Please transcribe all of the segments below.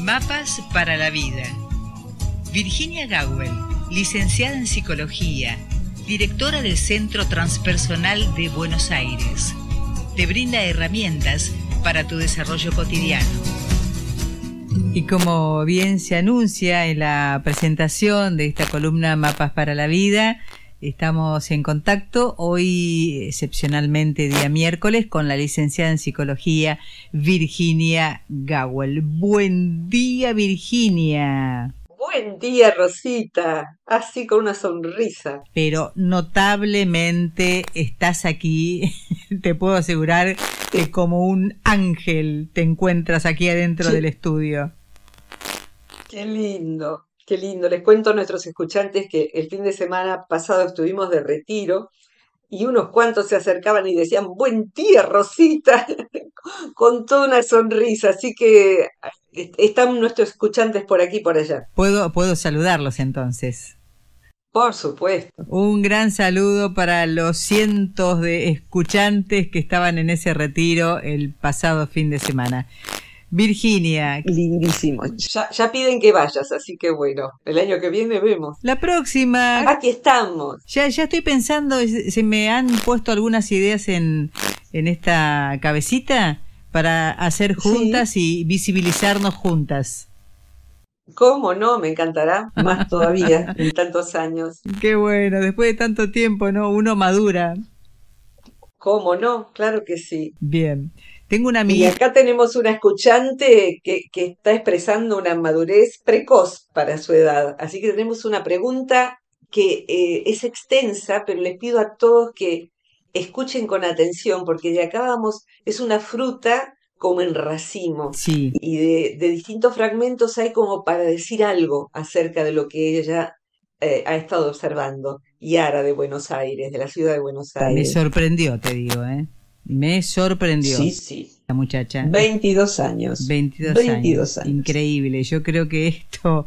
Mapas para la vida. Virginia Gowell, licenciada en Psicología, directora del Centro Transpersonal de Buenos Aires, te brinda herramientas para tu desarrollo cotidiano. Y como bien se anuncia en la presentación de esta columna Mapas para la Vida, Estamos en contacto hoy, excepcionalmente día miércoles, con la licenciada en psicología Virginia Gawel. Buen día, Virginia. Buen día, Rosita. Así con una sonrisa. Pero notablemente estás aquí, te puedo asegurar que como un ángel te encuentras aquí adentro del estudio. Qué lindo. Qué lindo. Les cuento a nuestros escuchantes que el fin de semana pasado estuvimos de retiro y unos cuantos se acercaban y decían, buen día, Rosita, con toda una sonrisa. Así que están nuestros escuchantes por aquí y por allá. Puedo, puedo saludarlos entonces. Por supuesto. Un gran saludo para los cientos de escuchantes que estaban en ese retiro el pasado fin de semana. Virginia. Lindísimo. Ya, piden que vayas, así que bueno, el año que viene vemos. La próxima. Aquí estamos. Ya, ya estoy pensando, se me han puesto algunas ideas en, esta cabecita para hacer juntas y visibilizarnos juntas. ¿Cómo no? Me encantará más todavía en tantos años. Qué bueno, después de tanto tiempo, ¿no? Uno madura. ¿Cómo no? Claro que sí. Bien. Tengo una amiga. Y acá tenemos una escuchante que, que, está expresando una madurez precoz para su edad. Así que tenemos una pregunta que eh, es extensa, pero les pido a todos que escuchen con atención, porque de acá vamos, es una fruta como en racimo. Y de, distintos fragmentos hay como para decir algo acerca de lo que ella eh, ha estado observando. Yara de Buenos Aires, de la ciudad de Buenos Aires. Me sorprendió, te digo, ¿eh? Me sorprendió. La muchacha. 22 años. 22, años. Increíble. Yo creo que esto,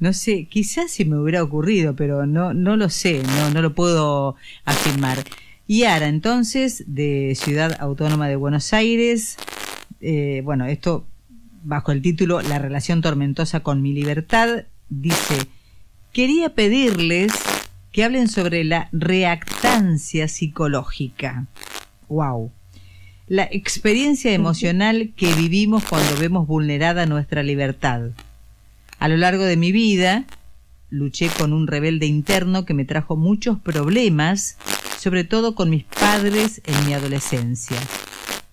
no sé, quizás si me hubiera ocurrido, pero no, no lo sé, no, no lo puedo afirmar. Y ahora, entonces, de Ciudad Autónoma de Buenos Aires, eh, bueno, esto bajo el título La relación tormentosa con mi libertad, dice, quería pedirles que hablen sobre la reactancia psicológica wow. La experiencia emocional que vivimos cuando vemos vulnerada nuestra libertad. A lo largo de mi vida, luché con un rebelde interno que me trajo muchos problemas, sobre todo con mis padres en mi adolescencia.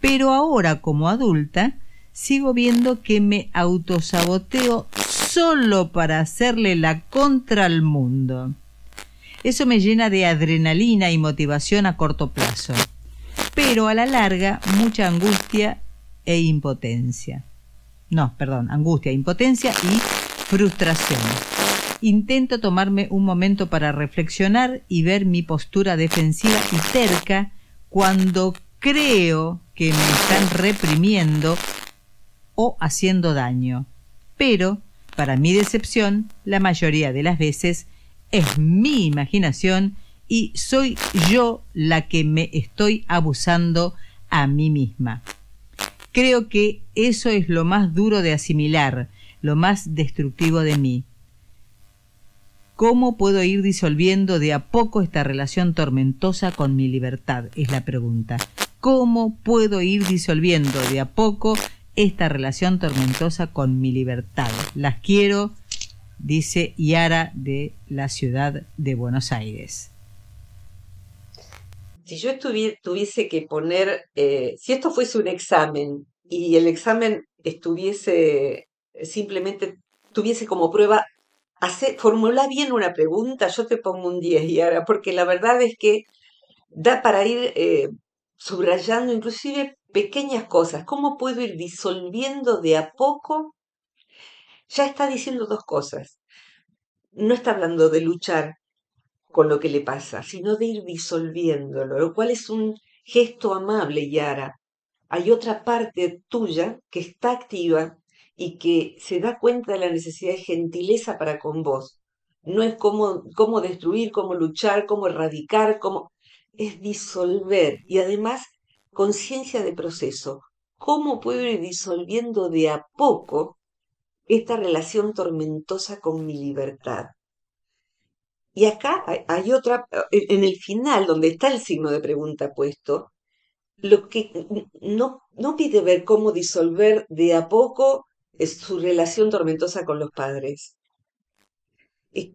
Pero ahora, como adulta, sigo viendo que me autosaboteo solo para hacerle la contra al mundo. Eso me llena de adrenalina y motivación a corto plazo pero a la larga mucha angustia e impotencia. No, perdón, angustia, impotencia y frustración. Intento tomarme un momento para reflexionar y ver mi postura defensiva y cerca cuando creo que me están reprimiendo o haciendo daño. Pero, para mi decepción, la mayoría de las veces es mi imaginación y soy yo la que me estoy abusando a mí misma. Creo que eso es lo más duro de asimilar, lo más destructivo de mí. ¿Cómo puedo ir disolviendo de a poco esta relación tormentosa con mi libertad? Es la pregunta. ¿Cómo puedo ir disolviendo de a poco esta relación tormentosa con mi libertad? Las quiero, dice Yara de la ciudad de Buenos Aires si yo tuviese que poner, eh, si esto fuese un examen y el examen estuviese eh, simplemente, tuviese como prueba, hace, formula bien una pregunta, yo te pongo un 10 y ahora, porque la verdad es que da para ir eh, subrayando inclusive pequeñas cosas, cómo puedo ir disolviendo de a poco, ya está diciendo dos cosas. No está hablando de luchar, con lo que le pasa, sino de ir disolviéndolo, lo cual es un gesto amable, Yara. Hay otra parte tuya que está activa y que se da cuenta de la necesidad de gentileza para con vos. No es cómo, destruir, cómo luchar, cómo erradicar, cómo... es disolver y además conciencia de proceso. ¿Cómo puedo ir disolviendo de a poco esta relación tormentosa con mi libertad? Y acá hay otra, eh, en el final, donde está el signo de pregunta puesto, lo que no, no pide ver cómo disolver de a poco eh, su relación tormentosa con los padres,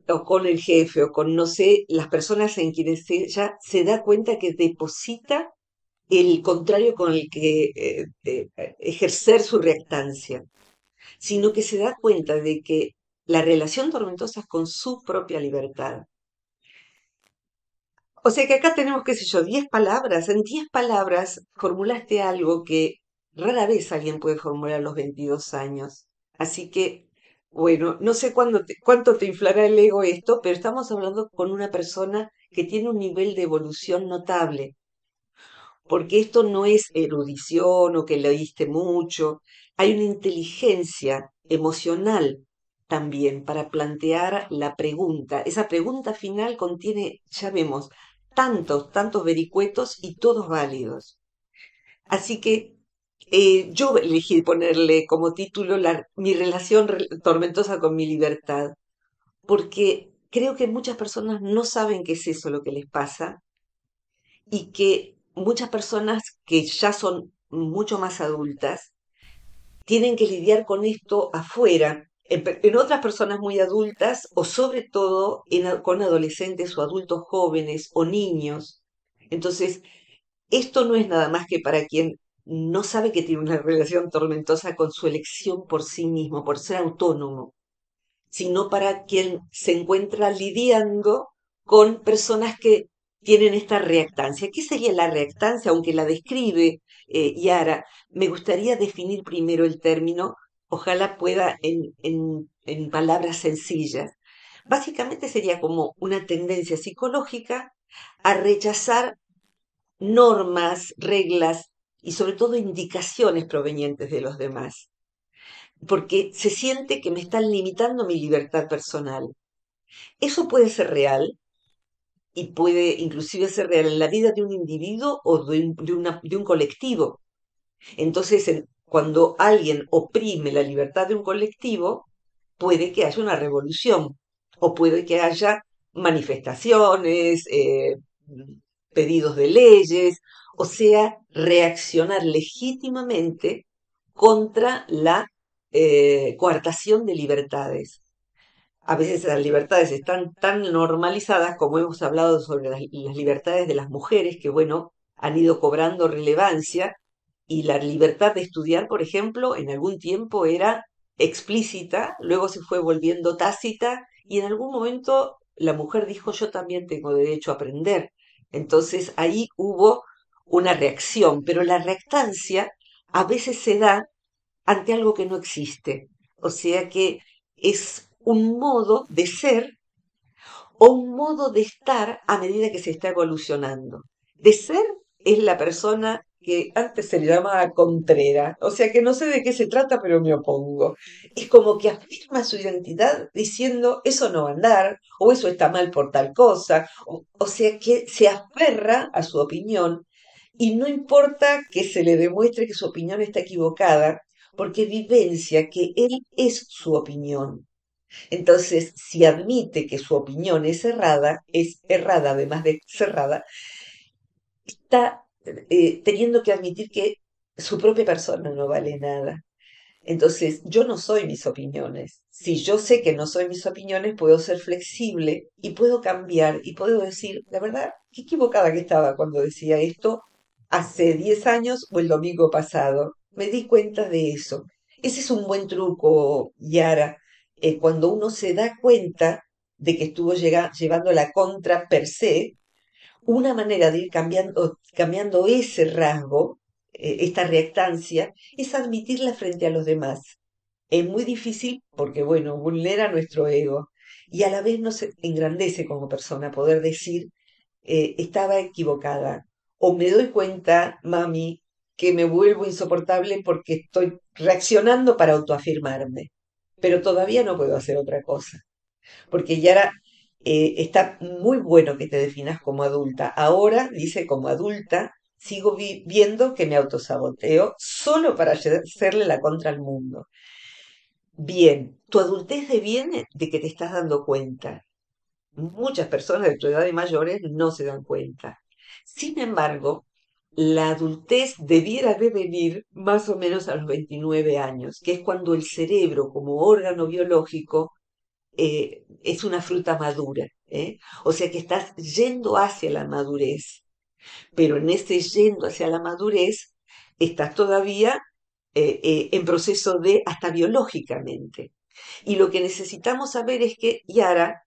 o con el jefe, o con, no sé, las personas en quienes ella se da cuenta que deposita el contrario con el que eh, ejercer su reactancia, sino que se da cuenta de que la relación tormentosa con su propia libertad. O sea que acá tenemos, qué sé yo, 10 palabras. En 10 palabras formulaste algo que rara vez alguien puede formular a los 22 años. Así que, bueno, no sé cuánto te inflará el ego esto, pero estamos hablando con una persona que tiene un nivel de evolución notable. Porque esto no es erudición o que leíste mucho. Hay una inteligencia emocional también para plantear la pregunta. Esa pregunta final contiene, ya vemos, tantos, tantos vericuetos y todos válidos. Así que eh, yo elegí ponerle como título mi relación tormentosa con mi libertad, porque creo que muchas personas no saben qué es eso lo que les pasa y que muchas personas que ya son mucho más adultas tienen que lidiar con esto afuera, en otras personas muy adultas o sobre todo con adolescentes o adultos jóvenes o niños. Entonces, esto no es nada más que para quien no sabe que tiene una relación tormentosa con su elección por sí mismo, por ser autónomo, sino para quien se encuentra lidiando con personas que tienen esta reactancia. ¿Qué sería la reactancia? Aunque la describe eh, Yara, me gustaría definir primero el término ojalá pueda en, en, palabras sencillas. Básicamente sería como una tendencia psicológica a rechazar normas, reglas y sobre todo indicaciones provenientes de los demás, porque se siente que me están limitando mi libertad personal. Eso puede ser real y puede inclusive ser real en la vida de un individuo o de un, de un colectivo. Entonces, en, cuando alguien oprime la libertad de un colectivo, puede que haya una revolución o puede que haya manifestaciones, eh, pedidos de leyes, o sea, reaccionar legítimamente contra la eh, coartación de libertades. A veces las libertades están tan normalizadas como hemos hablado sobre las, las libertades de las mujeres, que bueno, han ido cobrando relevancia y la libertad de estudiar, por ejemplo, en algún tiempo era explícita, luego se fue volviendo tácita y en algún momento la mujer dijo yo también tengo derecho a aprender. Entonces ahí hubo una reacción, pero la reactancia a veces se da ante algo que no existe. O sea que es un modo de ser o un modo de estar a medida que se está evolucionando. De ser es la persona que antes se le llamaba Contrera, o sea que no sé de qué se trata, pero me opongo. Es como que afirma su identidad diciendo eso no va a andar, o eso está mal por tal cosa, o, sea que se aferra a su opinión y no importa que se le demuestre que su opinión está equivocada, porque vivencia que él es su opinión. Entonces, si admite que su opinión es errada, es errada además de cerrada, está eh, teniendo que admitir que su propia persona no vale nada. Entonces, yo no soy mis opiniones. Si yo sé que no soy mis opiniones, puedo ser flexible y puedo cambiar y puedo decir, la verdad, qué equivocada que estaba cuando decía esto hace 10 años o el domingo pasado. Me di cuenta de eso. Ese es un buen truco, Yara, eh, cuando uno se da cuenta de que estuvo llevando la contra per se, una manera de ir cambiando, cambiando ese rasgo, eh, esta reactancia, es admitirla frente a los demás. Es muy difícil porque, bueno, vulnera nuestro ego y a la vez nos engrandece como persona poder decir, eh, estaba equivocada o me doy cuenta, mami, que me vuelvo insoportable porque estoy reaccionando para autoafirmarme, pero todavía no puedo hacer otra cosa, porque ya era... Eh, está muy bueno que te definas como adulta. Ahora, dice, como adulta, sigo viviendo viendo que me autosaboteo solo para hacerle la contra al mundo. Bien, tu adultez deviene de que te estás dando cuenta. Muchas personas de tu edad y mayores no se dan cuenta. Sin embargo, la adultez debiera de venir más o menos a los 29 años, que es cuando el cerebro como órgano biológico eh, es una fruta madura. ¿eh? O sea que estás yendo hacia la madurez. Pero en ese yendo hacia la madurez, estás todavía eh, en proceso de, hasta biológicamente. Y lo que necesitamos saber es que, Yara,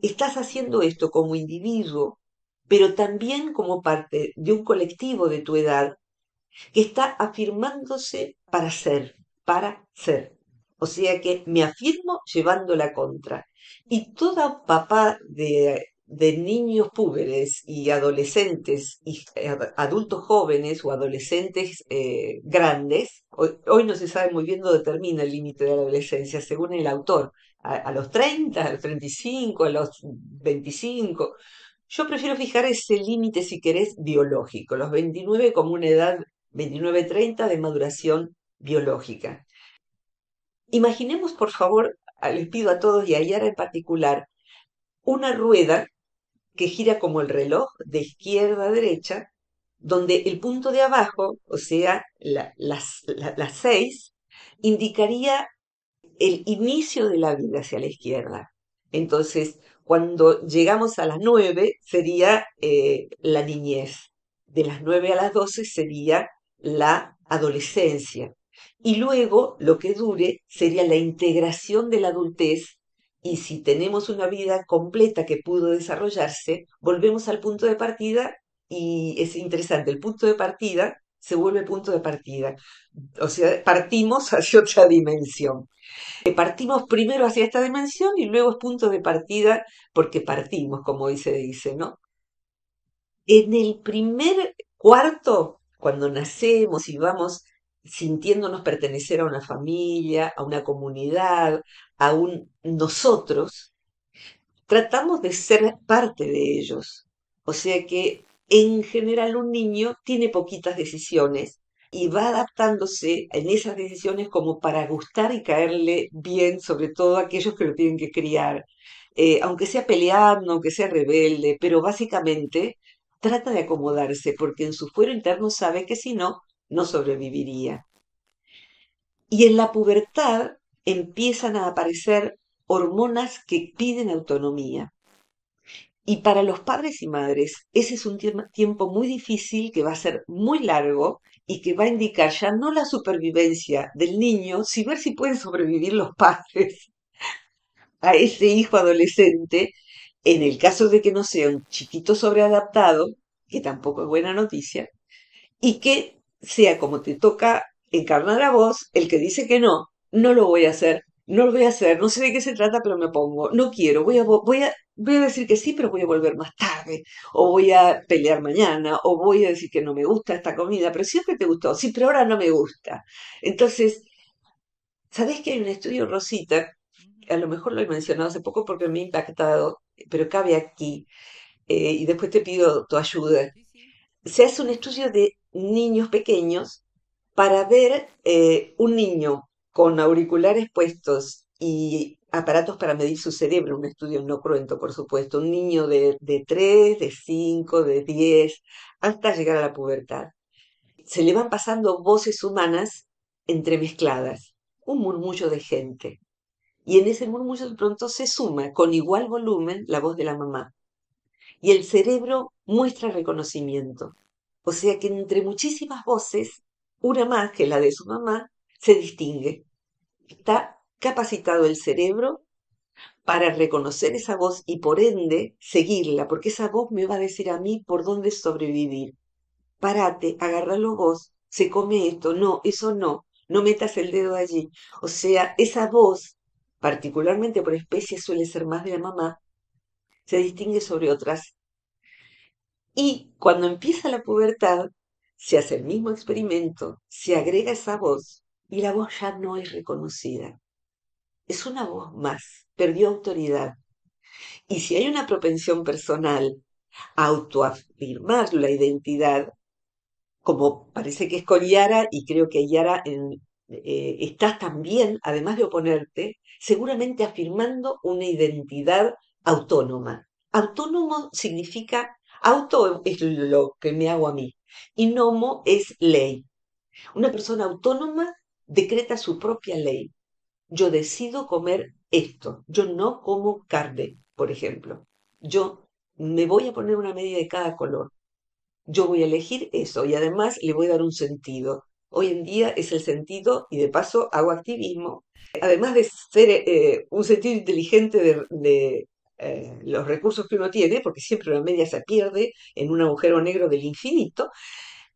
estás haciendo esto como individuo, pero también como parte de un colectivo de tu edad que está afirmándose para ser, para ser. O sea que me afirmo llevando la contra. Y toda papá de, niños púberes y adolescentes y adultos jóvenes o adolescentes eh, grandes, hoy, no se sabe muy bien dónde termina el límite de la adolescencia, según el autor, a, a los 30, a los 35, a los 25. Yo prefiero fijar ese límite, si querés, biológico, los 29 como una edad 29-30 de maduración biológica. Imaginemos, por favor, les pido a todos y a Yara en particular, una rueda que gira como el reloj de izquierda a derecha, donde el punto de abajo, o sea, las, seis, indicaría el inicio de la vida hacia la izquierda. Entonces, cuando llegamos a las nueve, sería eh, la niñez. De las nueve a las doce sería la adolescencia. Y luego, lo que dure sería la integración de la adultez y si tenemos una vida completa que pudo desarrollarse, volvemos al punto de partida y es interesante, el punto de partida se vuelve punto de partida. O sea, partimos hacia otra dimensión. Eh, partimos primero hacia esta dimensión y luego es punto de partida porque partimos, como hoy se dice, ¿no? En el primer cuarto, cuando nacemos y vamos sintiéndonos pertenecer a una familia, a una comunidad, a un nosotros, tratamos de ser parte de ellos. O sea que en general un niño tiene poquitas decisiones y va adaptándose en esas decisiones como para gustar y caerle bien, sobre todo a aquellos que lo tienen que criar, eh, aunque sea peleando, aunque sea rebelde, pero básicamente trata de acomodarse porque en su fuero interno sabe que si no, no sobreviviría. Y en la pubertad empiezan a aparecer hormonas que piden autonomía. Y para los padres y madres, ese es un tiempo muy difícil que va a ser muy largo y que va a indicar ya no la supervivencia del niño, sino ver si pueden sobrevivir los padres a ese hijo adolescente, en el caso de que no sea un chiquito sobreadaptado, que tampoco es buena noticia, y que sea como te toca encarnar a vos, el que dice que no, no lo voy a hacer, no lo voy a hacer, no sé de qué se trata, pero me pongo, no quiero, voy a, voy a, voy a decir que sí, pero voy a volver más tarde, o voy a pelear mañana, o voy a decir que no me gusta esta comida, pero siempre te gustó, sí, pero ahora no me gusta. Entonces, ¿sabés que hay un estudio, Rosita? A lo mejor lo he mencionado hace poco porque me ha impactado, pero cabe aquí, eh, y después te pido tu ayuda. Se hace un estudio de niños pequeños para ver eh, un niño con auriculares puestos y aparatos para medir su cerebro, un estudio no cruento, por supuesto, un niño de, de 3, de 5, de 10, hasta llegar a la pubertad. Se le van pasando voces humanas entremezcladas, un murmullo de gente. Y en ese murmullo de pronto se suma con igual volumen la voz de la mamá. Y el cerebro muestra reconocimiento. O sea que entre muchísimas voces, una más que la de su mamá se distingue. Está capacitado el cerebro para reconocer esa voz y por ende seguirla, porque esa voz me va a decir a mí por dónde sobrevivir. Parate, agárralo vos, se come esto, no, eso no, no metas el dedo allí. O sea, esa voz, particularmente por especie suele ser más de la mamá, se distingue sobre otras y cuando empieza la pubertad, se hace el mismo experimento, se agrega esa voz y la voz ya no es reconocida. Es una voz más, perdió autoridad. Y si hay una propensión personal a autoafirmar la identidad, como parece que es con Yara, y creo que Yara en, eh, estás también, además de oponerte, seguramente afirmando una identidad autónoma. Autónomo significa Auto es lo que me hago a mí y nomo es ley. Una persona autónoma decreta su propia ley. Yo decido comer esto. Yo no como carne, por ejemplo. Yo me voy a poner una media de cada color. Yo voy a elegir eso y además le voy a dar un sentido. Hoy en día es el sentido y de paso hago activismo. Además de ser eh, un sentido inteligente de eh, los recursos que uno tiene, porque siempre una media se pierde en un agujero negro del infinito,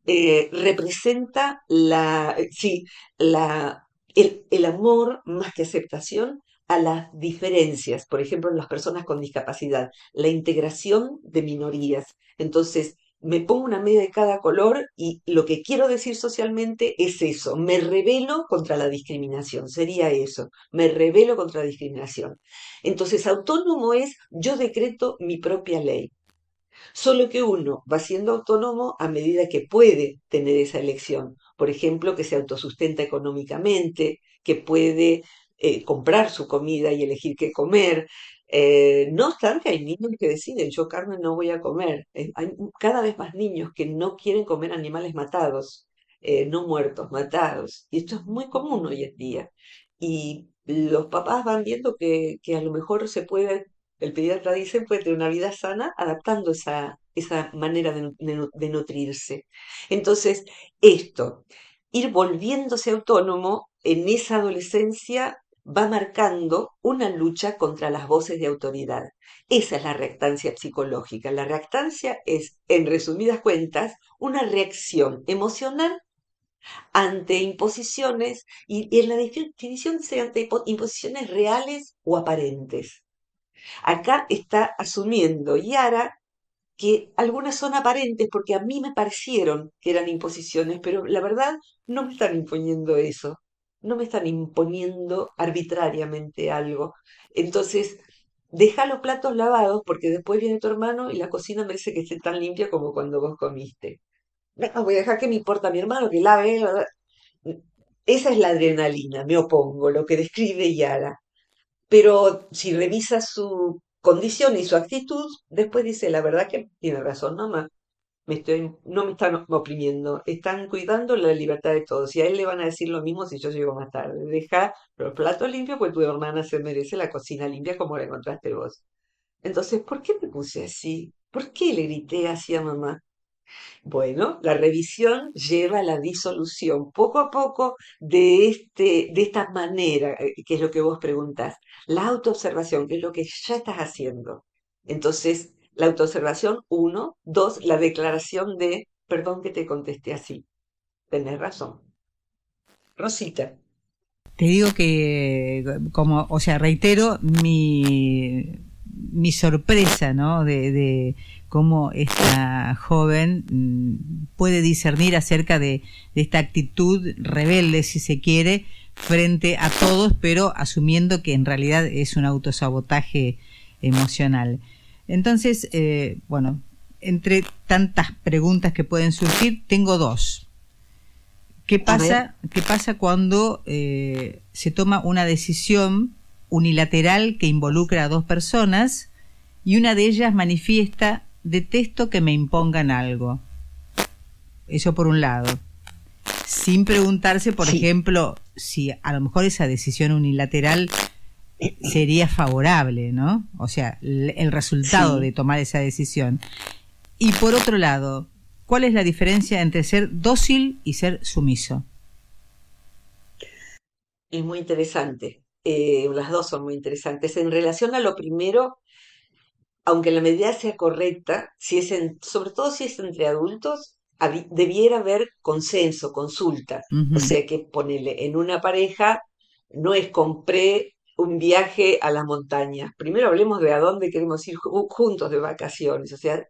eh, representa la, eh, sí, la, el, el amor más que aceptación a las diferencias, por ejemplo, en las personas con discapacidad, la integración de minorías. Entonces, me pongo una media de cada color y lo que quiero decir socialmente es eso, me rebelo contra la discriminación, sería eso, me rebelo contra la discriminación. Entonces, autónomo es yo decreto mi propia ley. Solo que uno va siendo autónomo a medida que puede tener esa elección. Por ejemplo, que se autosustenta económicamente, que puede eh, comprar su comida y elegir qué comer. Eh, no obstante, hay niños que deciden, yo carne no voy a comer. hay cada vez más niños que no quieren comer animales matados, eh, no muertos, matados. Y esto es muy común hoy en día. Y los papás van viendo que, a lo mejor se puede, el pediatra dice, puede tener una vida sana adaptando esa, esa manera de nutrirse. Entonces, esto, ir volviéndose autónomo en esa adolescencia va marcando una lucha contra las voces de autoridad. Esa es la reactancia psicológica. La reactancia es, en resumidas cuentas, una reacción emocional ante imposiciones y, en la definición sea ante imposiciones reales o aparentes. Acá está asumiendo Yara que algunas son aparentes porque a mí me parecieron que eran imposiciones, pero la verdad no me están imponiendo eso no me están imponiendo arbitrariamente algo. Entonces, deja los platos lavados porque después viene tu hermano y la cocina merece que esté tan limpia como cuando vos comiste. No, voy a dejar que me importa a mi hermano, que lave. Esa es la adrenalina, me opongo, lo que describe Yara. Pero si revisa su condición y su actitud, después dice, la verdad que tiene razón mamá, no me están oprimiendo, están cuidando la libertad de todos. Y a él le van a decir lo mismo si yo llego más tarde. Deja los platos limpios, porque tu hermana se merece la cocina limpia como la encontraste vos. Entonces, ¿por qué me puse así? ¿Por qué le grité así a mamá? Bueno, la revisión lleva a la disolución poco a poco de, este, de esta manera, eh, que es lo que vos preguntás, la autoobservación, que es lo que ya estás haciendo. Entonces, la autoobservación, uno. Dos, la declaración de, perdón que te contesté así. Tenés razón. Rosita. Te digo que, como, o sea, reitero mi, mi sorpresa, ¿no? De, cómo esta joven mm, puede discernir acerca de, de esta actitud rebelde, si se quiere, frente a todos, pero asumiendo que en realidad es un autosabotaje emocional. Entonces, eh, bueno, entre tantas preguntas que pueden surgir, tengo dos. ¿Qué pasa, ¿qué pasa cuando eh, se toma una decisión unilateral que involucra a dos personas y una de ellas manifiesta detesto que me impongan algo? Eso por un lado. Sin preguntarse, por ejemplo, si a lo mejor esa decisión unilateral eh, sería favorable, ¿no? O sea, el resultado de tomar esa decisión. Y por otro lado, ¿cuál es la diferencia entre ser dócil y ser sumiso? Es muy interesante. Eh, las dos son muy interesantes. En relación a lo primero, aunque la medida sea correcta, si es sobre todo si es entre adultos, debiera haber consenso, consulta. O sea que ponerle en una pareja no es compré un viaje a las montañas. Primero hablemos de a dónde queremos ir juntos de vacaciones. O sea,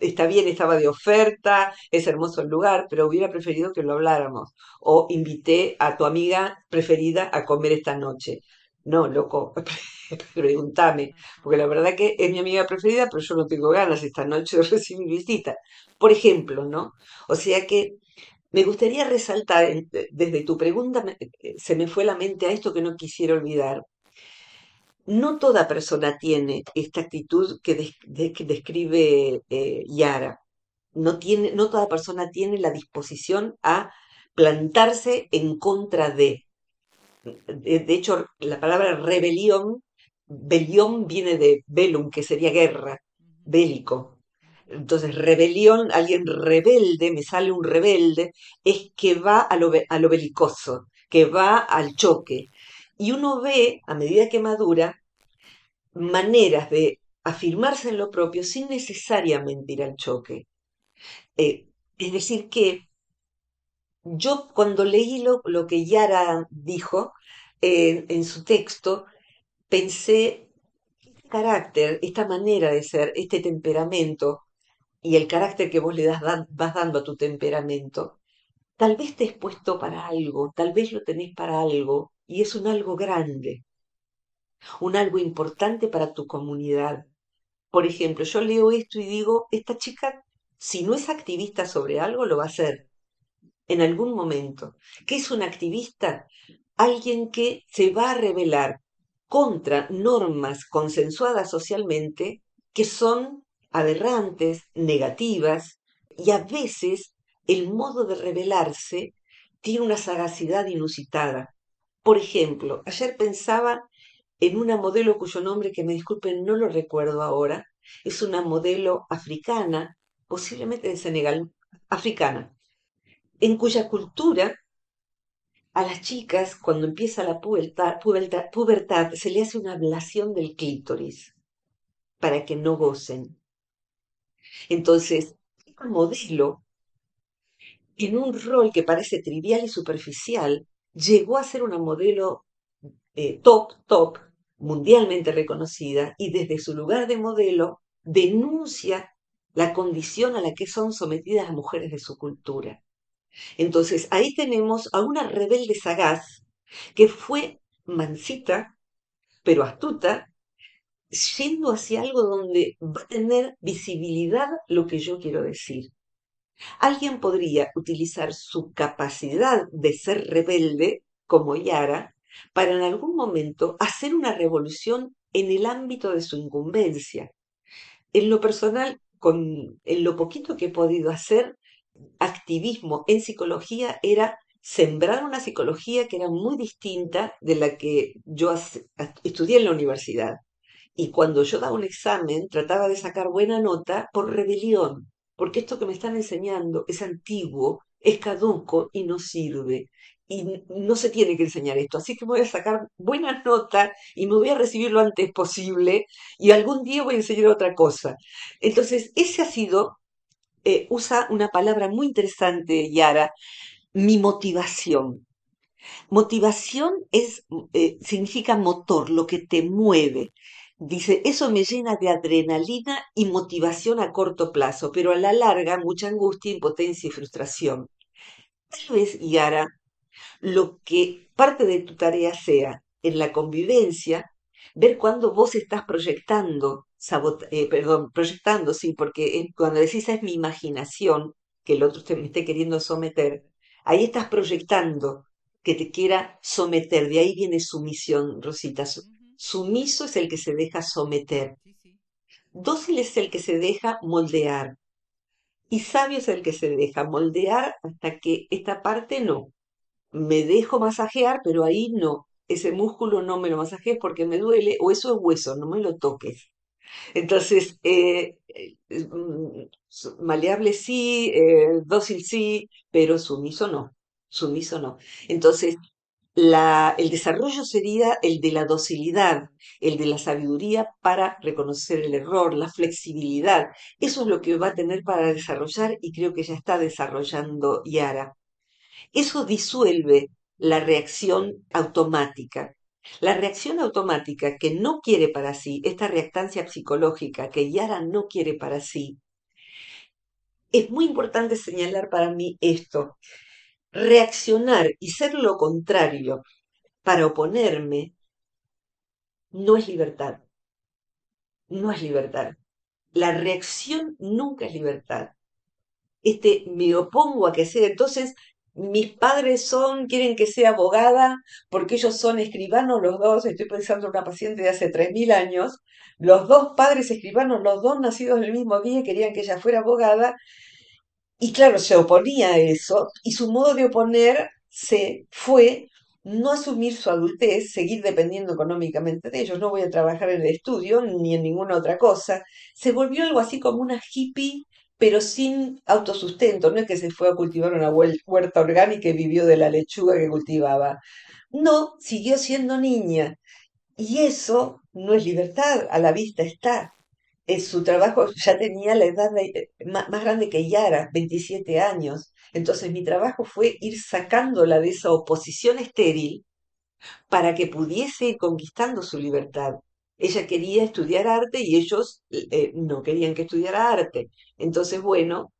está bien, estaba de oferta, es hermoso el lugar, pero hubiera preferido que lo habláramos. O invité a tu amiga preferida a comer esta noche. No, loco, pregúntame, porque la verdad que es mi amiga preferida, pero yo no tengo ganas esta noche de recibir visita. Por ejemplo, ¿no? O sea que me gustaría resaltar, desde tu pregunta eh, se me fue la mente a esto que no quisiera olvidar, no toda persona tiene esta actitud que, describe eh, Yara. No, tiene, no toda persona tiene la disposición a plantarse en contra de. De, hecho, la palabra rebelión, belión viene de belum, que sería guerra, bélico. Entonces, rebelión, alguien rebelde, me sale un rebelde, es que va a lo belicoso, que va al choque, y uno ve, a medida que madura, maneras de afirmarse en lo propio sin necesariamente ir al choque. Eh, es decir, que yo cuando leí lo, que Yara dijo en su texto, pensé, este carácter, esta manera de ser, este temperamento y el carácter que vos le das, vas dando a tu temperamento, Tal vez te es puesto para algo, tal vez lo tenés para algo, y es un algo grande, un algo importante para tu comunidad. Por ejemplo, yo leo esto y digo, esta chica, si no es activista sobre algo, lo va a hacer en algún momento. ¿Qué es un activista? Alguien que se va a rebelar contra normas consensuadas socialmente que son aberrantes, negativas y a veces el modo de revelarse tiene una sagacidad inusitada. Por ejemplo, ayer pensaba en una modelo cuyo nombre, que me disculpen, no lo recuerdo ahora, es una modelo africana, posiblemente de Senegal, africana, en cuya cultura a las chicas, cuando empieza la pubertad, se le hace una ablación del clítoris para que no gocen. Entonces, este modelo en un rol que parece trivial y superficial, llegó a ser una modelo eh, top, top, mundialmente reconocida, y desde su lugar de modelo denuncia la condición a la que son sometidas las mujeres de su cultura. Entonces, ahí tenemos a una rebelde sagaz que fue mansita, pero astuta, yendo hacia algo donde va a tener visibilidad lo que yo quiero decir. Alguien podría utilizar su capacidad de ser rebelde, como Yara, para en algún momento hacer una revolución en el ámbito de su incumbencia. En lo personal, con, en lo poquito que he podido hacer, activismo en psicología era sembrar una psicología que era muy distinta de la que yo estudié en la universidad. Y cuando yo daba un examen, trataba de sacar buena nota por rebelión, porque esto que me están enseñando es antiguo, es caduco y no sirve. Y no se tiene que enseñar esto. Así que voy a sacar buenas notas y me voy a recibir lo antes posible y algún día voy a enseñar otra cosa. Entonces, ese ha sido, eh, usa una palabra muy interesante, Yara, mi motivación. Motivación es, eh, significa motor, lo que te mueve. Dice, eso me llena de adrenalina y motivación a corto plazo, pero a la larga mucha angustia, impotencia y frustración. Tal vez, Yara, lo que parte de tu tarea sea en la convivencia, ver cuándo vos estás proyectando, eh, perdón, proyectando, sí, porque cuando decís es mi imaginación, que el otro usted me esté queriendo someter, ahí estás proyectando que te quiera someter, de ahí viene sumisión, Rosita, Sumiso es el que se deja someter. Dócil es el que se deja moldear. Y sabio es el que se deja moldear hasta que esta parte no. Me dejo masajear, pero ahí no. Ese músculo no me lo masajees porque me duele, o eso es hueso, no me lo toques. Entonces, eh, eh, mm, maleable sí, eh, dócil sí, pero sumiso no, sumiso no. Entonces, el desarrollo sería el de la docilidad, el de la sabiduría para reconocer el error, la flexibilidad. Eso es lo que va a tener para desarrollar y creo que ya está desarrollando Yara. Eso disuelve la reacción automática. La reacción automática que no quiere para sí, esta reactancia psicológica que Yara no quiere para sí, es muy importante señalar para mí esto reaccionar y ser lo contrario para oponerme no es libertad. No es libertad. La reacción nunca es libertad. Este, me opongo a que sea. Entonces, mis padres son, quieren que sea abogada, porque ellos son escribanos los dos, estoy pensando en una paciente de hace 3.000 años, los dos padres escribanos, los dos nacidos el mismo día, querían que ella fuera abogada, y claro, se oponía a eso y su modo de se fue no asumir su adultez, seguir dependiendo económicamente de ellos, no voy a trabajar en el estudio ni en ninguna otra cosa. Se volvió algo así como una hippie, pero sin autosustento, no es que se fue a cultivar una huerta orgánica y vivió de la lechuga que cultivaba. No, siguió siendo niña. Y eso no es libertad, a la vista está. En eh, su trabajo ya tenía la edad eh, más, grande que Yara, 27 años. Entonces mi trabajo fue ir sacándola de esa oposición estéril para que pudiese ir conquistando su libertad. Ella quería estudiar arte y ellos eh, no querían que estudiara arte. Entonces, bueno,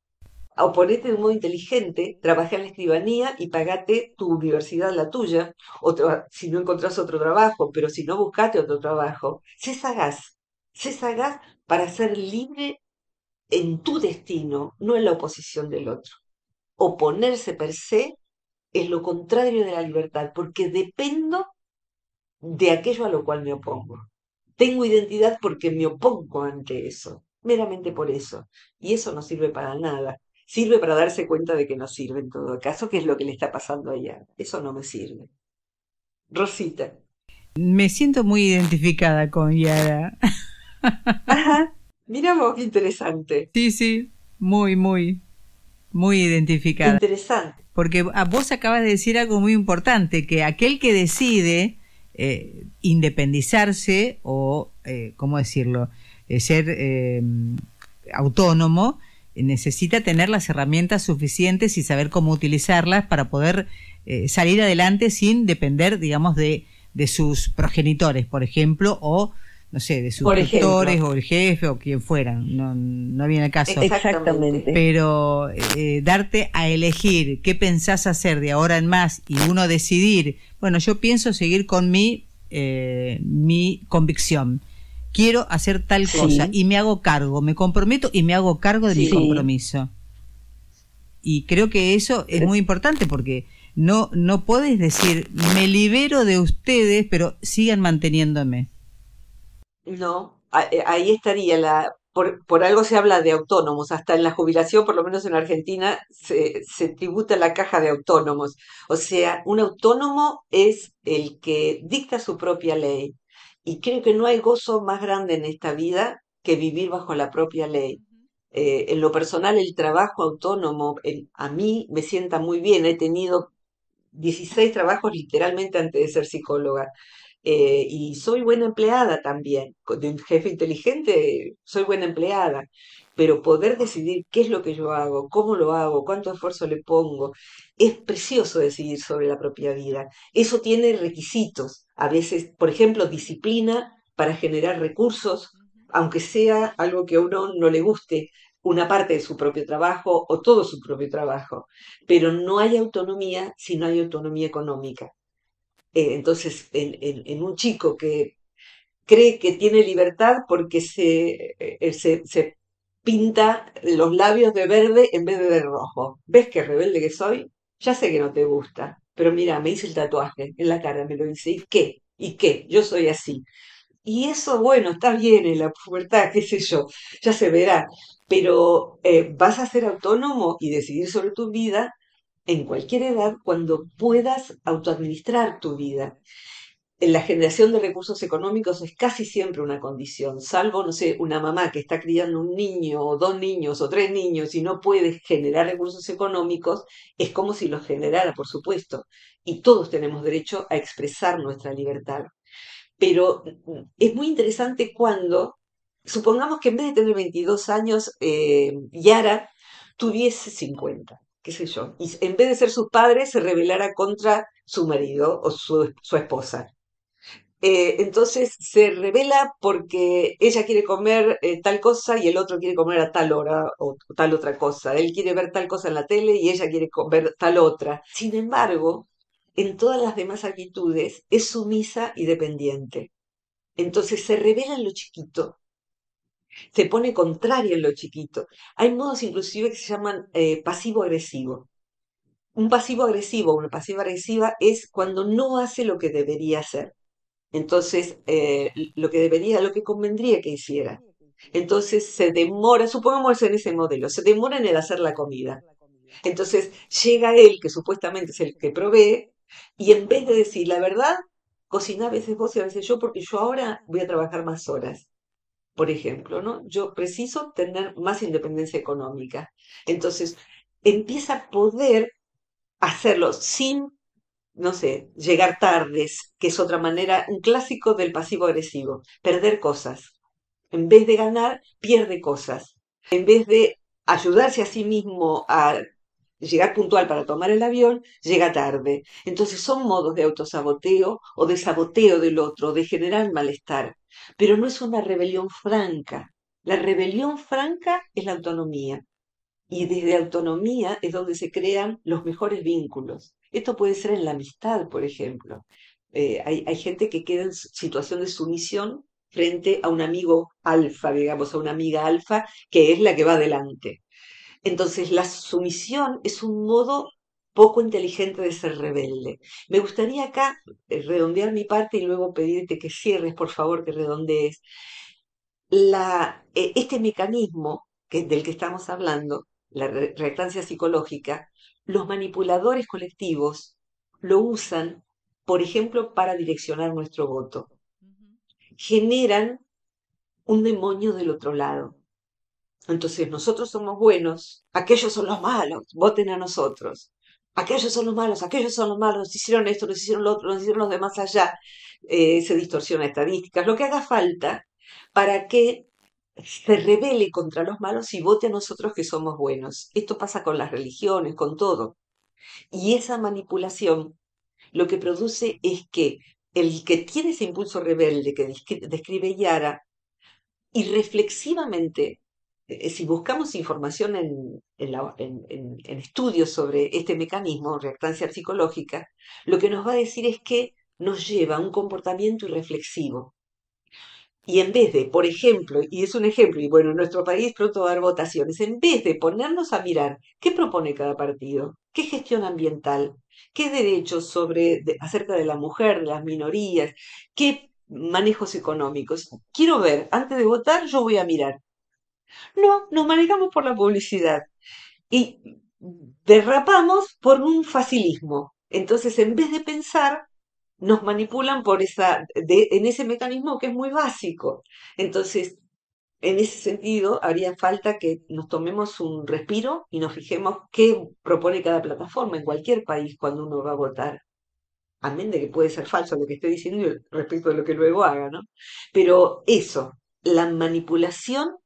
oponete ah, de un modo inteligente, trabajé en la escribanía y pagate tu universidad, la tuya, si no encontrás otro trabajo, pero si no, buscate otro trabajo. Sé sagaz, sé sagaz para ser libre en tu destino, no en la oposición del otro. Oponerse per se es lo contrario de la libertad, porque dependo de aquello a lo cual me opongo. Tengo identidad porque me opongo ante eso, meramente por eso. Y eso no sirve para nada. Sirve para darse cuenta de que no sirve en todo caso, que es lo que le está pasando a allá. Eso no me sirve. Rosita. Me siento muy identificada con Yara. Ajá. Mira vos, qué interesante. Sí, sí, muy, muy, muy identificada. Interesante. Porque a vos acabas de decir algo muy importante, que aquel que decide eh, independizarse o, eh, ¿cómo decirlo?, eh, ser autónomo, necesita tener las herramientas suficientes y saber cómo utilizarlas para poder salir adelante sin depender, digamos, de, de sus progenitores, por ejemplo, o no sé, de sus directores o el jefe o quien fuera, no, viene al caso. Exactamente. Pero eh, darte a elegir qué pensás hacer de ahora en más y uno decidir, bueno, yo pienso seguir con mi, eh, mi convicción. Quiero hacer tal cosa y me hago cargo, me comprometo y me hago cargo de mi compromiso. Y creo que eso es muy importante porque no, no podés decir, me libero de ustedes, pero sigan manteniéndome no, eh, ahí estaría la... Por, algo se habla de autónomos, hasta en la jubilación, por lo menos en Argentina, se, tributa la caja de autónomos. O sea, un autónomo es el que dicta su propia ley. Y creo que no hay gozo más grande en esta vida que vivir bajo la propia ley. Eh, en lo personal, el trabajo autónomo a mí me sienta muy bien. He tenido 16 trabajos literalmente antes de ser psicóloga. Eh, y soy buena empleada también. De un jefe inteligente, soy buena empleada, pero poder decidir qué es lo que yo hago, cómo lo hago, cuánto esfuerzo le pongo, es precioso decidir sobre la propia vida. Eso tiene requisitos, a veces, por ejemplo, disciplina para generar recursos, aunque sea algo que a uno no le guste, una parte de su propio trabajo o todo su propio trabajo. Pero no hay autonomía si no hay autonomía económica. Eh, entonces, en, un chico que cree que tiene libertad porque eh, se, se, pinta los labios de verde en vez de de rojo. ¿Ves qué rebelde que soy? Ya sé que no te gusta, pero mira, me hice el tatuaje en la cara, me lo hice. ¿Y qué? ¿Y qué? Yo soy así. Y eso, bueno, está bien en la pubertad, qué sé yo, ya se verá. Pero eh, vas a ser autónomo y decidir sobre tu vida en cualquier edad cuando puedas autoadministrar tu vida. La generación de recursos económicos es casi siempre una condición, salvo, no sé, una mamá que está criando un niño o dos niños o tres niños y no puede generar recursos económicos, es como si los generara, por supuesto. Y todos tenemos derecho a expresar nuestra libertad. Pero mm, es muy interesante cuando, supongamos que en vez de tener 22 años, eh, Yara tuviese 50 qué sé yo, y en vez de ser sus padres, se rebelara contra su marido o su, esposa. Eh, entonces se revela porque ella quiere comer eh, tal cosa y el otro quiere comer a tal hora o, o tal otra cosa. Él quiere ver tal cosa en la tele y ella quiere comer tal otra. Sin embargo, en todas las demás actitudes es sumisa y dependiente. Entonces se revela en lo chiquito se pone contrario en lo chiquito. Hay modos inclusive que se llaman eh, pasivo-agresivo. Un pasivo-agresivo, una pasiva-agresiva es cuando no hace lo que debería hacer. Entonces, eh, lo que debería, lo que convendría que hiciera. Entonces se demora, supongamos en ese modelo, se demora en el hacer la comida. Entonces llega él, que supuestamente es el que provee, y en vez de decir la verdad, cocina a veces vos y a veces yo, porque yo ahora voy a trabajar más horas por ejemplo, ¿no? Yo preciso tener más independencia económica. Entonces, empieza a poder hacerlo sin, no sé, llegar tardes, que es otra manera, un clásico del pasivo agresivo, perder cosas. En vez de ganar, pierde cosas. En vez de ayudarse a sí mismo a llegar puntual para tomar el avión, llega tarde. Entonces son modos de autosaboteo o de saboteo del otro, de generar malestar. Pero no es una rebelión franca. La rebelión franca es la autonomía. Y desde autonomía es donde se crean los mejores vínculos. Esto puede ser en la amistad, por ejemplo. Eh, hay gente que queda en situación de sumisión frente a un amigo alfa, digamos, a una amiga alfa, que es la que va adelante. Entonces, la sumisión es un modo poco inteligente de ser rebelde. Me gustaría acá eh, redondear mi parte y luego pedirte que cierres, por favor, que redondees. Eh, este mecanismo del que estamos hablando, la reactancia psicológica, los manipuladores colectivos lo usan, por ejemplo, para direccionar nuestro voto. Generan un demonio del otro lado. Entonces nosotros somos buenos, aquellos son los malos, voten a nosotros. Aquellos son los malos, aquellos son los malos, nos hicieron esto, nos hicieron lo otro, nos hicieron los demás allá. Eh, se distorsiona estadísticas, lo que haga falta para que se revele contra los malos y vote a nosotros que somos buenos. Esto pasa con las religiones, con todo. Y esa manipulación lo que produce es que el que tiene ese impulso rebelde que describe Yara, irreflexivamente eh, si buscamos información en, estudios sobre este mecanismo, reactancia psicológica, lo que nos va a decir es que nos lleva a un comportamiento irreflexivo. Y en vez de, por ejemplo, y es un ejemplo, y bueno, en nuestro país pronto va a haber votaciones, en vez de ponernos a mirar qué propone cada partido, qué gestión ambiental, qué derechos sobre, acerca de la mujer, de las minorías, qué manejos económicos. Quiero ver, antes de votar yo voy a mirar no, nos manejamos por la publicidad y derrapamos por un facilismo. Entonces, en vez de pensar, nos manipulan por esa, en ese mecanismo que es muy básico. Entonces, en ese sentido, haría falta que nos tomemos un respiro y nos fijemos qué propone cada plataforma en cualquier país cuando uno va a votar. Amén de que puede ser falso lo que estoy diciendo respecto a lo que luego haga, ¿no? Pero eso, la manipulación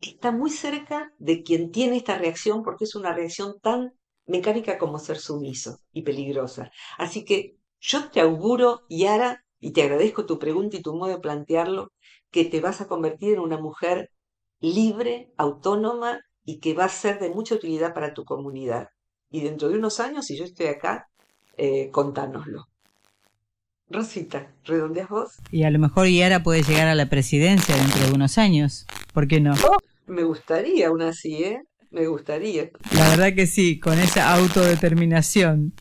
está muy cerca de quien tiene esta reacción porque es una reacción tan mecánica como ser sumiso y peligrosa. Así que yo te auguro, Yara, y te agradezco tu pregunta y tu modo de plantearlo, que te vas a convertir en una mujer libre, autónoma y que va a ser de mucha utilidad para tu comunidad. Y dentro de unos años, si yo estoy acá, eh, Rosita, ¿redondeas vos? Y a lo mejor Yara puede llegar a la presidencia dentro de unos años. ¿Por qué no? me gustaría una así, ¿eh? Me gustaría. La verdad que sí, con esa autodeterminación.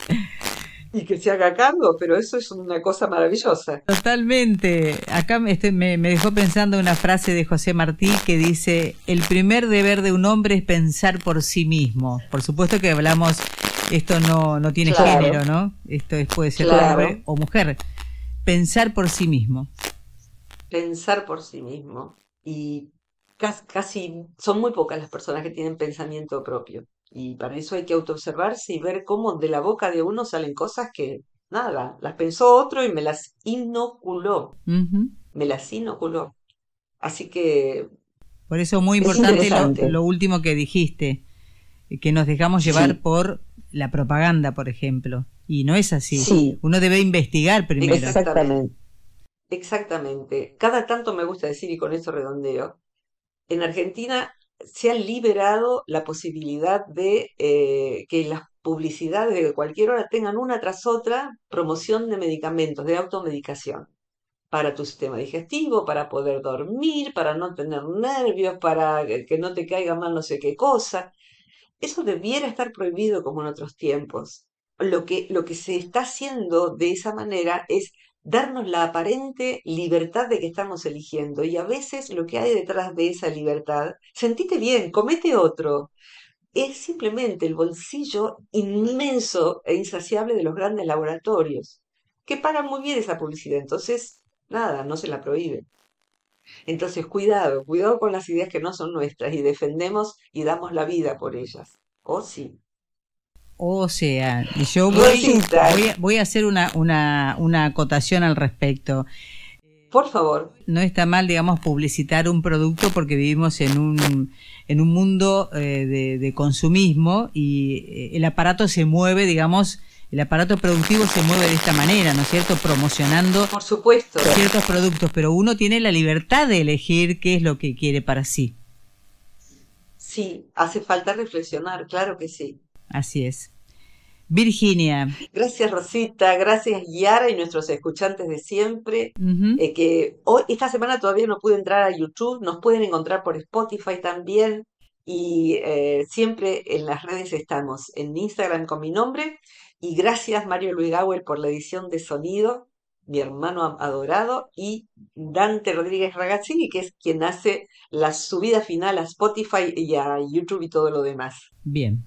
Y que se haga cargo, pero eso es una cosa maravillosa. Totalmente. Acá me, dejó pensando una frase de José Martí que dice, el primer deber de un hombre es pensar por sí mismo. Por supuesto que hablamos, esto no, no tiene género, ¿no? Esto es, puede ser hombre o mujer. Pensar por sí mismo. Pensar por sí mismo. Y casi, son muy pocas las personas que tienen pensamiento propio. Y para eso hay que autoobservarse y ver cómo de la boca de uno salen cosas que, nada, las pensó otro y me las inoculó. Me las inoculó. Así que... Por eso muy importante lo, último que dijiste, que nos dejamos llevar por la propaganda, por ejemplo. Y no es así. Uno debe investigar primero. Exactamente. Exactamente. Cada tanto me gusta decir, y con eso redondeo, en Argentina se ha liberado la posibilidad de eh, que las publicidades de cualquier hora tengan una tras otra promoción de medicamentos, de automedicación, para tu sistema digestivo, para poder dormir, para no tener nervios, para que no te caiga mal no sé qué cosa. Eso debiera estar prohibido como en otros tiempos. Lo que, lo que se está haciendo de esa manera es darnos la aparente libertad de que estamos eligiendo. Y a veces lo que hay detrás de esa libertad, sentite bien, comete otro, es simplemente el bolsillo inmenso e insaciable de los grandes laboratorios, que pagan muy bien esa publicidad. Entonces, nada, no se la prohíbe. Entonces, cuidado, cuidado con las ideas que no son nuestras y defendemos y damos la vida por ellas. ¿O oh, sí? O sea, yo voy, a hacer una, una, una acotación al respecto. Por favor. No está mal, digamos, publicitar un producto porque vivimos en un, en un mundo eh, de, consumismo y eh, el aparato se mueve, digamos, el aparato productivo se mueve de esta manera, ¿no es cierto? Promocionando Por supuesto. ciertos productos, pero uno tiene la libertad de elegir qué es lo que quiere para sí. Sí, hace falta reflexionar, claro que sí. Así es. Virginia. Gracias Rosita, gracias Yara y nuestros escuchantes de siempre, eh, que hoy, esta semana todavía no pude entrar a YouTube, nos pueden encontrar por Spotify también y eh, siempre en las redes estamos, en Instagram con mi nombre y gracias Mario Luis Gauer por la edición de sonido, mi hermano adorado y Dante Rodríguez Ragazzini, que es quien hace la subida final a Spotify y a YouTube y todo lo demás. Bien,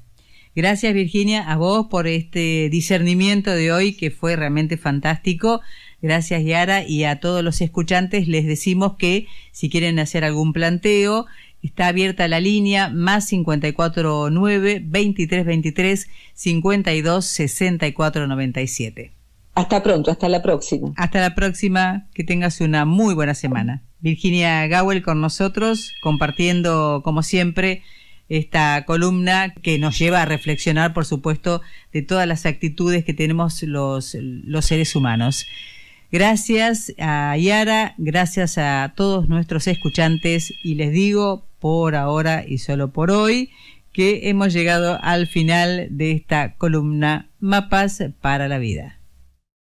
Gracias Virginia a vos por este discernimiento de hoy que fue realmente fantástico. Gracias Yara y a todos los escuchantes les decimos que si quieren hacer algún planteo, está abierta la línea más 549 2323 526497. Hasta pronto, hasta la próxima. Hasta la próxima, que tengas una muy buena semana. Virginia Gawel con nosotros, compartiendo como siempre esta columna que nos lleva a reflexionar, por supuesto, de todas las actitudes que tenemos los, seres humanos. Gracias a Yara, gracias a todos nuestros escuchantes y les digo por ahora y solo por hoy que hemos llegado al final de esta columna Mapas para la Vida.